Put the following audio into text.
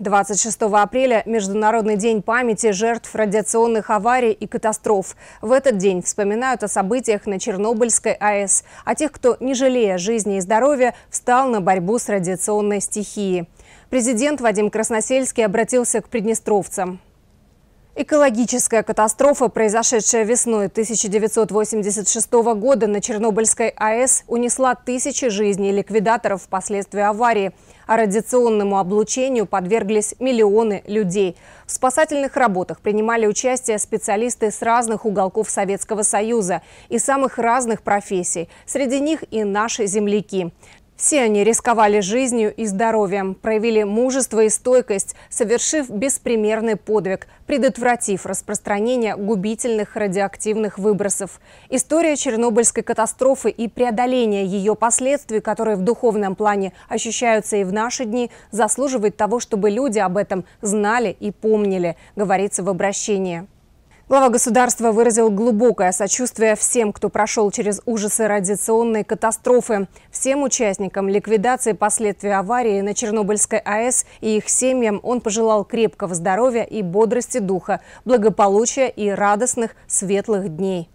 26 апреля – Международный день памяти жертв радиационных аварий и катастроф. В этот день вспоминают о событиях на Чернобыльской АЭС, о тех, кто, не жалея жизни и здоровья, встал на борьбу с радиационной стихией. Президент Вадим Красносельский обратился к приднестровцам. Экологическая катастрофа, произошедшая весной 1986 года на Чернобыльской АЭС, унесла тысячи жизней ликвидаторов впоследствии аварии, а радиационному облучению подверглись миллионы людей. В спасательных работах принимали участие специалисты с разных уголков Советского Союза и самых разных профессий. Среди них и наши земляки. Все они рисковали жизнью и здоровьем, проявили мужество и стойкость, совершив беспримерный подвиг, предотвратив распространение губительных радиоактивных выбросов. История Чернобыльской катастрофы и преодоление ее последствий, которые в духовном плане ощущаются и в наши дни, заслуживает того, чтобы люди об этом знали и помнили, говорится в обращении. Глава государства выразил глубокое сочувствие всем, кто прошел через ужасы радиационной катастрофы, всем участникам ликвидации последствий аварии на Чернобыльской АЭС и их семьям он пожелал крепкого здоровья и бодрости духа, благополучия и радостных светлых дней.